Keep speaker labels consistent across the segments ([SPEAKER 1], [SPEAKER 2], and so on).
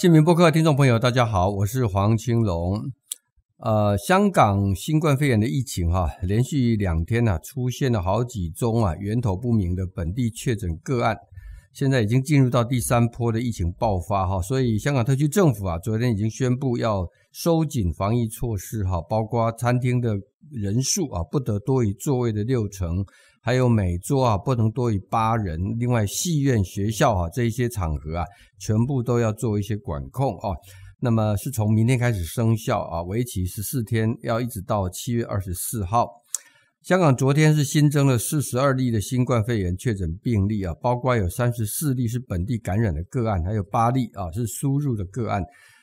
[SPEAKER 1] 新闻播客听众朋友，大家好，我是黄青龙。呃，香港新冠肺炎的疫情哈，连续两天呢出现了好几宗啊源头不明的本地确诊个案。现在已经进入到第三波的疫情爆发哈，所以香港特区政府啊，昨天已经宣布要收紧防疫措施哈，包括餐厅的人数啊不得多于座位的六成，还有每桌啊不能多于八人，另外戏院、学校啊这一些场合啊，全部都要做一些管控啊。那么是从明天开始生效啊，为期十四天，要一直到七月二十四号。香港昨天是新增了四十二例的新冠肺炎确诊病例啊，包括有三十四例是本地感染的个案，还有八例啊是输入的个案。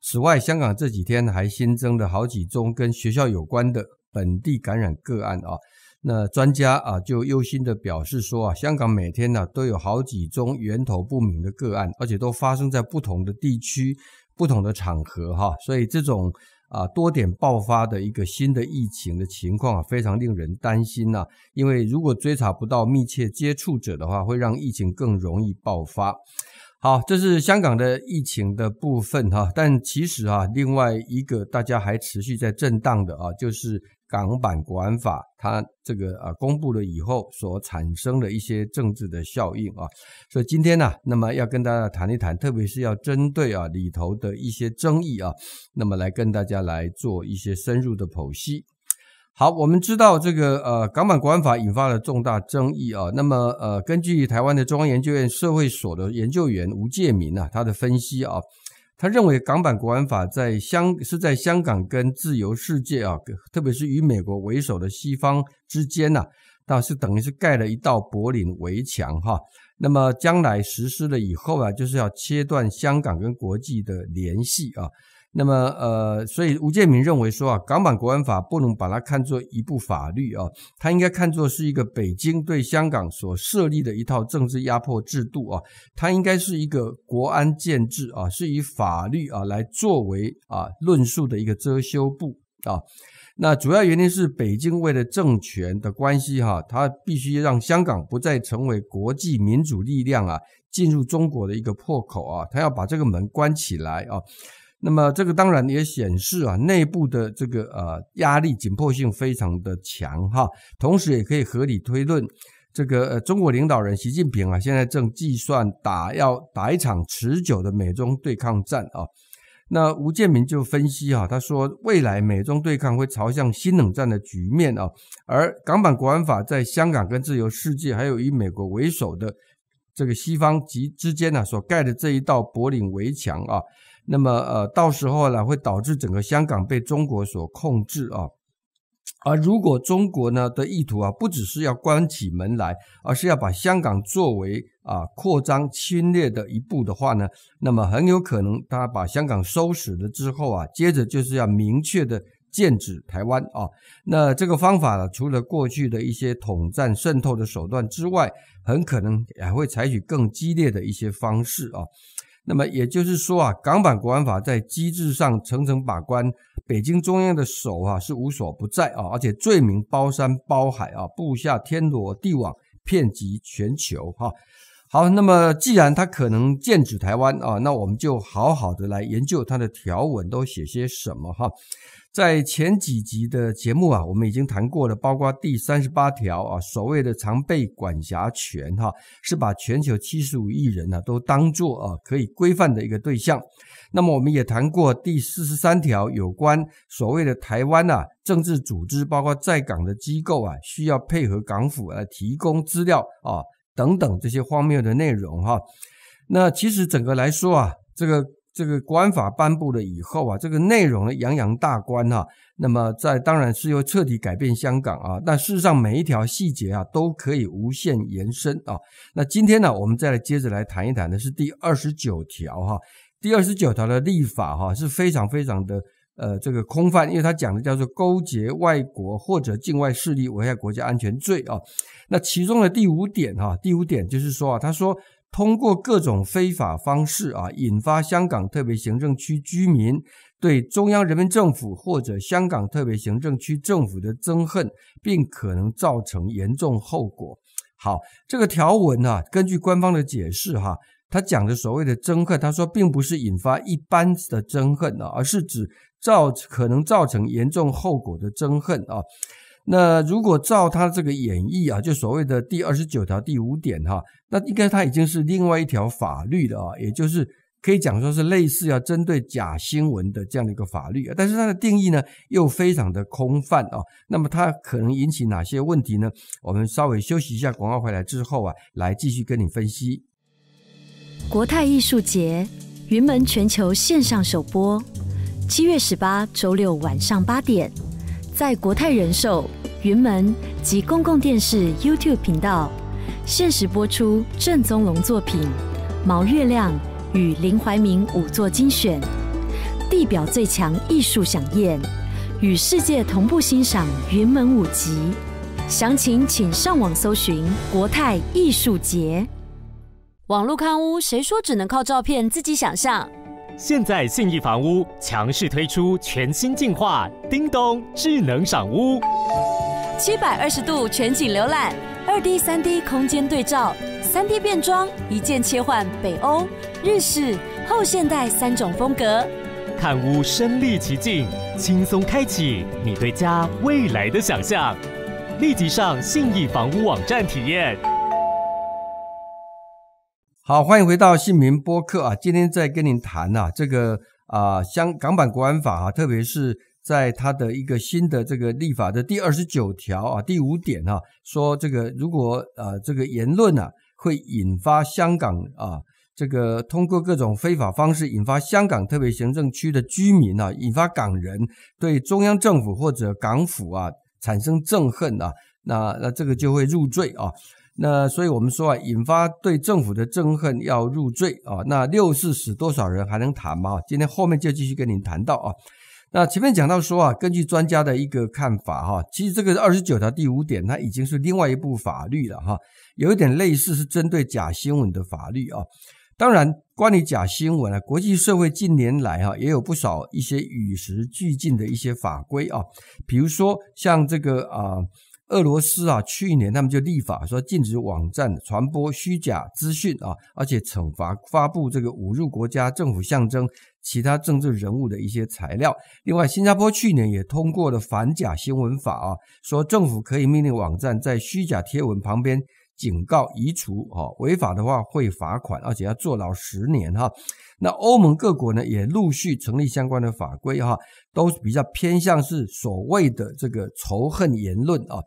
[SPEAKER 1] 此外，香港这几天还新增了好几宗跟学校有关的本地感染个案啊。那专家啊就忧心的表示说啊，香港每天呢都有好几宗源头不明的个案，而且都发生在不同的地区、不同的场合哈。所以这种。啊，多点爆发的一个新的疫情的情况啊，非常令人担心呐。因为如果追查不到密切接触者的话，会让疫情更容易爆发。好，这是香港的疫情的部分哈。但其实啊，另外一个大家还持续在震荡的啊，就是。港版国安法，它这个啊公布了以后所产生的一些政治的效应啊，所以今天呢，那么要跟大家谈一谈，特别是要针对啊里头的一些争议啊，那么来跟大家来做一些深入的剖析。好，我们知道这个呃港版国安法引发了重大争议啊，那么呃根据台湾的中央研究院社会所的研究员吴建民啊他的分析啊。他认为港版国安法在香是在香港跟自由世界啊，特别是与美国为首的西方之间呐，那是等于是盖了一道柏林围墙哈。那么将来实施了以后啊，就是要切断香港跟国际的联系啊。那么，呃，所以吴建民认为说啊，港版国安法不能把它看作一部法律啊，它应该看作是一个北京对香港所设立的一套政治压迫制度啊，它应该是一个国安建制啊，是以法律啊来作为啊论述的一个遮羞布啊。那主要原因是北京为了政权的关系哈，它必须让香港不再成为国际民主力量啊进入中国的一个破口啊，它要把这个门关起来啊。那么这个当然也显示啊，内部的这个呃压力紧迫性非常的强哈。同时也可以合理推论，这个中国领导人习近平啊，现在正计算打要打一场持久的美中对抗战啊。那吴建民就分析哈，他说未来美中对抗会朝向新冷战的局面啊。而港版国安法在香港跟自由世界还有以美国为首的这个西方及之间呢所盖的这一道柏林围墙啊。那么，呃，到时候呢，会导致整个香港被中国所控制啊。而如果中国呢的意图啊，不只是要关起门来，而是要把香港作为啊扩张侵略的一步的话呢，那么很有可能他把香港收拾了之后啊，接着就是要明确的剑指台湾啊。那这个方法呢，除了过去的一些统战渗透的手段之外，很可能也会采取更激烈的一些方式啊。那么也就是说啊，港版国安法在机制上层层把关，北京中央的手啊是无所不在啊，而且罪名包山包海啊，布下天罗地网，遍及全球哈。好，那么既然它可能剑指台湾啊，那我们就好好的来研究它的条文都写些什么哈。在前几集的节目啊，我们已经谈过了，包括第三十八条啊，所谓的常备管辖权哈，是把全球七十五亿人呢都当作啊可以规范的一个对象。那么我们也谈过第四十三条有关所谓的台湾啊政治组织，包括在港的机构啊，需要配合港府来提供资料啊等等这些荒谬的内容哈。那其实整个来说啊，这个。这个国安法颁布了以后啊，这个内容呢洋洋大观哈。那么在当然是要彻底改变香港啊，但事实上每一条细节啊都可以无限延伸啊。那今天呢，我们再来接着来谈一谈的是第二十九条哈。第二十九条的立法哈是非常非常的呃这个空泛，因为它讲的叫做勾结外国或者境外势力危害国家安全罪啊。那其中的第五点哈，第五点就是说啊，他说。通过各种非法方式啊，引发香港特别行政区居民对中央人民政府或者香港特别行政区政府的憎恨，并可能造成严重后果。好，这个条文呢，根据官方的解释哈，他讲的所谓的憎恨，他说并不是引发一般的憎恨呢，而是指造可能造成严重后果的憎恨啊。那如果照他这个演绎啊，就所谓的第二十九条第五点哈，那应该他已经是另外一条法律了啊，也就是可以讲说是类似要针对假新闻的这样的一个法律，但是它的定义呢又非常的空泛啊，那么它可能引起哪些问题呢？我们稍微休息一下，广告回来之后啊，来继续跟你分析。国泰艺术节云门全球线上首播，七月十八周六晚上八点。在国泰人寿、云门及公共电视 YouTube 频道限时播出正宗龙作品《毛月亮》与林怀民五作精选，地表最强艺术飨宴，与世界同步欣赏云门舞集。详情请上网搜寻“国泰艺术节”。网络刊物，谁说只能靠照片自己想象？现在信义房屋强势推出全新进化叮咚智能赏屋，七百二十度全景浏览，二 D、三 D 空间对照，三 D 变装，一键切换北欧、日式、后现代三种风格，看屋身临其境，轻松开启你对家未来的想象。立即上信义房屋网站体验。好，欢迎回到姓名播客啊！今天在跟您谈呐，这个啊，香港版国安法啊，特别是在它的一个新的这个立法的第二十九条啊，第五点啊，说这个如果啊，这个言论啊，会引发香港啊这个通过各种非法方式引发香港特别行政区的居民啊，引发港人对中央政府或者港府啊产生憎恨啊，那那这个就会入罪啊。那所以，我们说啊，引发对政府的憎恨要入罪啊。那六是死多少人还能谈吗？今天后面就继续跟您谈到啊。那前面讲到说啊，根据专家的一个看法哈，其实这个二十九条第五点，它已经是另外一部法律了哈。有一点类似是针对假新闻的法律啊。当然，关于假新闻啊，国际社会近年来哈也有不少一些与时俱进的一些法规啊，比如说像这个啊。俄罗斯啊，去年他们就立法说禁止网站传播虚假资讯啊，而且惩罚发布这个侮辱国家政府象征、其他政治人物的一些材料。另外，新加坡去年也通过了反假新闻法啊，说政府可以命令网站在虚假贴文旁边警告、移除，啊，违法的话会罚款，而且要坐牢十年，哈。那欧盟各国呢，也陆续成立相关的法规哈，都比较偏向是所谓的这个仇恨言论啊。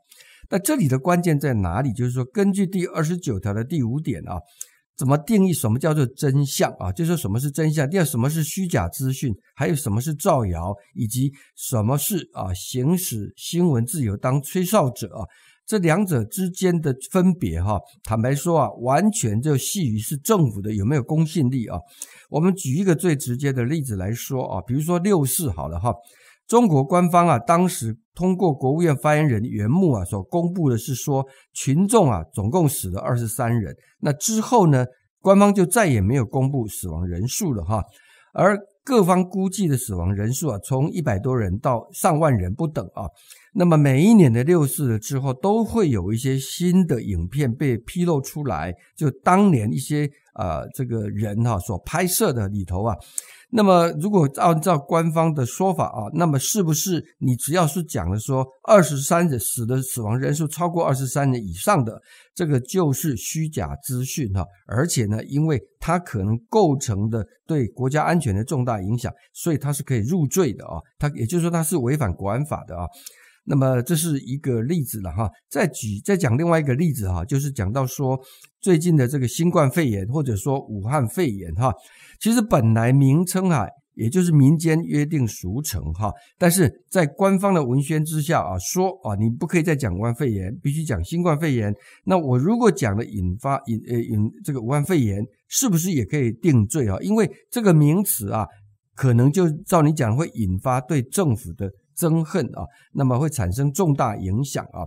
[SPEAKER 1] 那这里的关键在哪里？就是说，根据第二十九条的第五点啊，怎么定义什么叫做真相啊？就说什么是真相？第二，什么是虚假资讯？还有什么是造谣？以及什么是啊行使新闻自由当吹哨者啊？这两者之间的分别，哈，坦白说啊，完全就系于是政府的有没有公信力啊。我们举一个最直接的例子来说啊，比如说六四好了哈，中国官方啊当时通过国务院发言人袁木啊所公布的是说群众啊总共死了二十三人，那之后呢，官方就再也没有公布死亡人数了哈，而。各方估计的死亡人数啊，从一百多人到上万人不等啊。那么每一年的六四之后，都会有一些新的影片被披露出来，就当年一些啊这个人哈所拍摄的里头啊。那么，如果按照官方的说法啊，那么是不是你只要是讲了说二十三人死的死亡人数超过二十三人以上的，这个就是虚假资讯哈，而且呢，因为它可能构成的对国家安全的重大影响，所以它是可以入罪的啊，它也就是说它是违反国安法的啊。那么这是一个例子了哈，再举再讲另外一个例子哈，就是讲到说最近的这个新冠肺炎或者说武汉肺炎哈，其实本来名称哈，也就是民间约定俗成哈，但是在官方的文宣之下啊，说啊你不可以再讲武汉肺炎，必须讲新冠肺炎。那我如果讲了引发引呃引这个武汉肺炎，是不是也可以定罪啊？因为这个名词啊，可能就照你讲会引发对政府的。憎恨啊，那么会产生重大影响啊。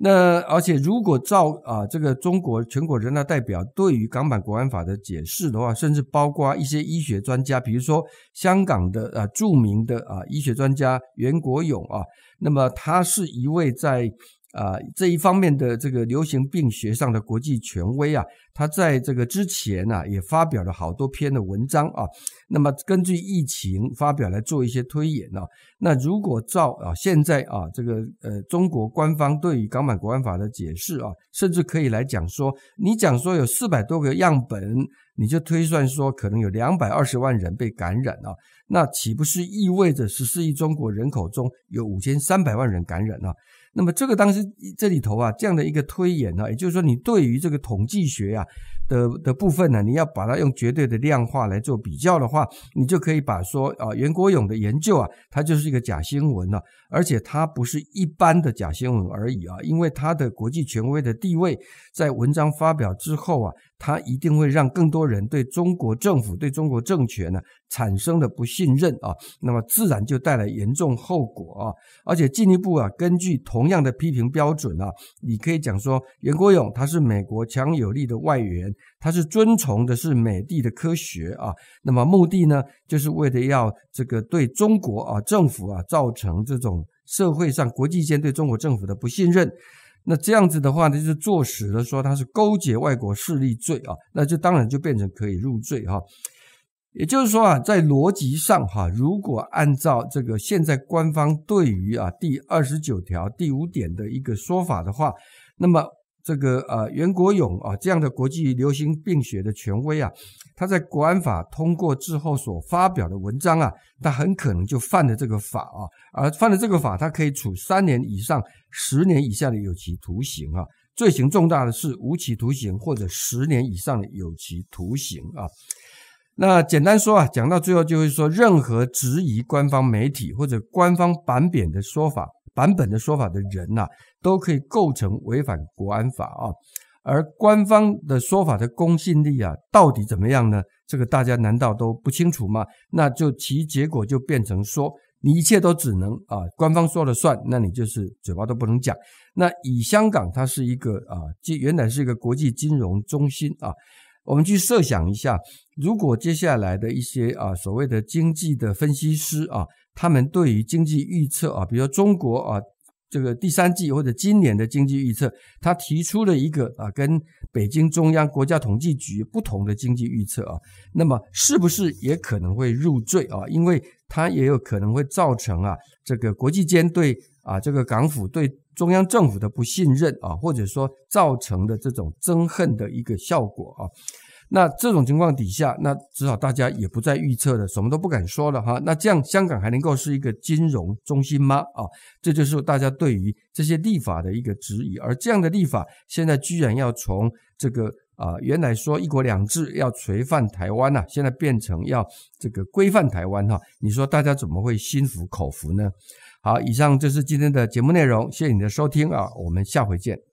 [SPEAKER 1] 那而且如果照啊这个中国全国人大代表对于港版国安法的解释的话，甚至包括一些医学专家，比如说香港的啊著名的啊医学专家袁国勇啊，那么他是一位在。啊，这一方面的这个流行病学上的国际权威啊，他在这个之前呢，也发表了好多篇的文章啊。那么根据疫情发表来做一些推演呢，那如果照啊现在啊这个呃中国官方对于港版国安法的解释啊，甚至可以来讲说，你讲说有四百多个样本，你就推算说可能有两百二十万人被感染啊，那岂不是意味着十四亿中国人口中有五千三百万人感染啊？那么这个当时这里头啊，这样的一个推演呢，也就是说，你对于这个统计学啊。的的部分呢，你要把它用绝对的量化来做比较的话，你就可以把说啊，袁国勇的研究啊，它就是一个假新闻了，而且它不是一般的假新闻而已啊，因为它的国际权威的地位，在文章发表之后啊，它一定会让更多人对中国政府、对中国政权呢产生的不信任啊，那么自然就带来严重后果啊，而且进一步啊，根据同样的批评标准啊，你可以讲说袁国勇他是美国强有力的外援。他是遵从的是美帝的科学啊，那么目的呢，就是为了要这个对中国啊政府啊造成这种社会上国际间对中国政府的不信任，那这样子的话呢，就是坐实了说他是勾结外国势力罪啊，那就当然就变成可以入罪哈。也就是说啊，在逻辑上哈，如果按照这个现在官方对于啊第二十九条第五点的一个说法的话，那么。这个呃，袁国勇啊，这样的国际流行病学的权威啊，他在国安法通过之后所发表的文章啊，他很可能就犯了这个法啊，而犯了这个法，他可以处三年以上十年以下的有期徒刑啊，罪行重大的是无期徒刑或者十年以上的有期徒刑啊。那简单说啊，讲到最后就是说，任何质疑官方媒体或者官方版本的说法版本的说法的人呐。都可以构成违反国安法啊，而官方的说法的公信力啊，到底怎么样呢？这个大家难道都不清楚吗？那就其结果就变成说，你一切都只能啊，官方说了算，那你就是嘴巴都不能讲。那以香港，它是一个啊，原来是一个国际金融中心啊，我们去设想一下，如果接下来的一些啊，所谓的经济的分析师啊，他们对于经济预测啊，比如中国啊。这个第三季或者今年的经济预测，他提出了一个啊，跟北京中央国家统计局不同的经济预测啊，那么是不是也可能会入罪啊？因为他也有可能会造成啊，这个国际间对啊，这个港府对中央政府的不信任啊，或者说造成的这种憎恨的一个效果啊。那这种情况底下，那至少大家也不再预测了，什么都不敢说了哈。那这样，香港还能够是一个金融中心吗？啊，这就是大家对于这些立法的一个质疑。而这样的立法，现在居然要从这个啊，原来说一国两制要垂范台湾呐，现在变成要这个规范台湾哈。你说大家怎么会心服口服呢？好，以上就是今天的节目内容，谢谢你的收听啊，我们下回见。